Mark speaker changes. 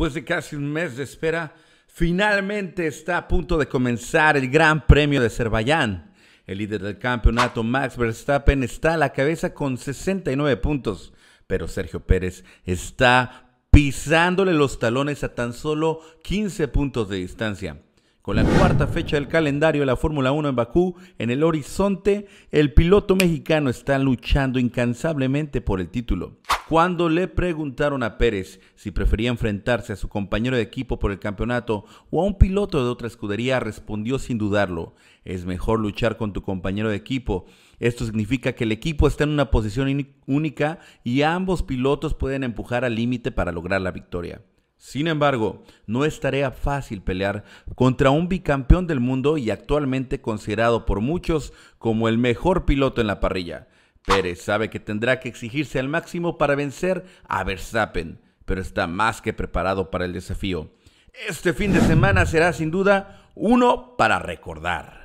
Speaker 1: Después de casi un mes de espera, finalmente está a punto de comenzar el Gran Premio de Azerbaiyán. El líder del campeonato, Max Verstappen, está a la cabeza con 69 puntos, pero Sergio Pérez está pisándole los talones a tan solo 15 puntos de distancia. Con la cuarta fecha del calendario de la Fórmula 1 en Bakú, en el horizonte, el piloto mexicano está luchando incansablemente por el título. Cuando le preguntaron a Pérez si prefería enfrentarse a su compañero de equipo por el campeonato o a un piloto de otra escudería, respondió sin dudarlo, es mejor luchar con tu compañero de equipo. Esto significa que el equipo está en una posición única y ambos pilotos pueden empujar al límite para lograr la victoria. Sin embargo, no es tarea fácil pelear contra un bicampeón del mundo y actualmente considerado por muchos como el mejor piloto en la parrilla. Pérez sabe que tendrá que exigirse al máximo para vencer a Verstappen, pero está más que preparado para el desafío. Este fin de semana será sin duda uno para recordar.